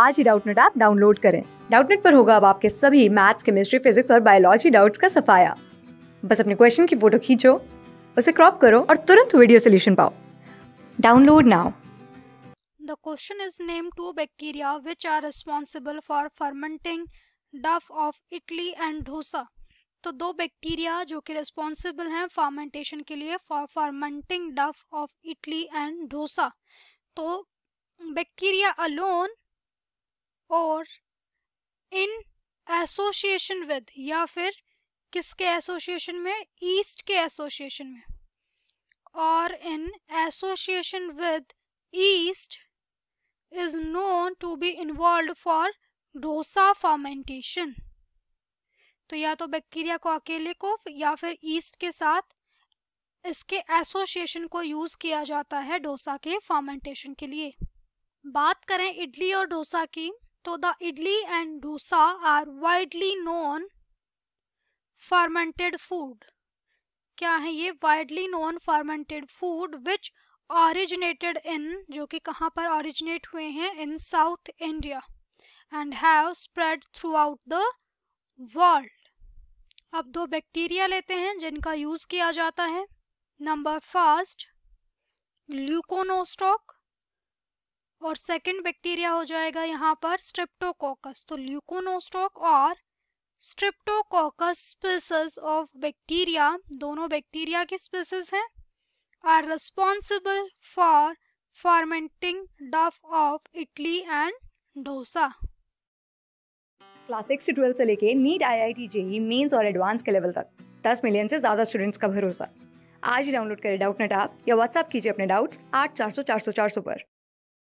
आज ही Doubtnut app download करें डाउटनेट पर होगा अब आपके सभी मैथ्स केमिस्ट्री फिजिक्स और बायोलॉजी डाउट्स का सफाया बस अपने क्वेश्चन की फोटो खींचो उसे क्रॉप करो और तुरंत वीडियो सोल्यूशन पाओ download now the question is name two bacteria which are responsible for fermenting dough of idli and dosa. तो दो बैक्टीरिया जो कि रिस्पॉन्सिबल हैं फर्मेंटेशन के लिए for fermenting dough of idli and dosa तो बैक्टीरिया अलोन और इन एसोसिएशन विद या फिर किसके एसोसिएशन में ईस्ट के एसोसिएशन में और in association with yeast is known to be involved for dosa fermentation तो या तो बैक्टीरिया को अकेले को या फिर ईस्ट के साथ इसके एसोसिएशन को यूज किया जाता है डोसा के फॉर्मेंटेशन के लिए बात करें इडली और डोसा की तो the idli and dosa are widely known fermented food क्या है ये widely known fermented food which originated in जो कि कहाँ पर ऑरिजिनेट हुए हैं in South India and have spread throughout the world अब दो बैक्टीरिया लेते हैं जिनका यूज किया जाता है नंबर फर्स्ट ल्यूकोनोस्टॉक और सेकंड बैक्टीरिया हो जाएगा यहाँ पर स्ट्रिप्टोकोकस तो ल्यूकोनोस्टोक और स्ट्रिप्टोकोकस स्पीसीज ऑफ बैक्टीरिया दोनों बैक्टीरिया के स्पीसीज हैं are responsible for fermenting dough of idli and dosa class six से ट्वेल्थ से लेके NEET I I T JEE mains और एडवांस के लेवल तक दस मिलियन से ज़्यादा स्टूडेंट्स का भरोसा आज ही डाउनलोड करें डाउट नेट आप या व्हाट्सअप कीजिए अपने डाउट्स आठ चार सौ चार सौ चार सौ पर